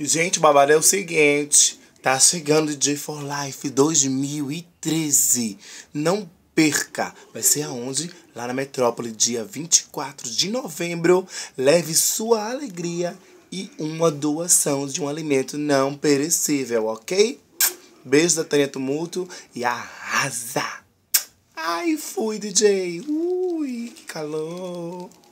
Gente, o babado é o seguinte. Tá chegando DJ for Life 2013. Não perca. Vai ser aonde? Lá na Metrópole, dia 24 de novembro. Leve sua alegria e uma doação de um alimento não perecível, ok? Beijo da Tânia Tumulto e arrasa! Ai, fui, DJ! Ui, que calor!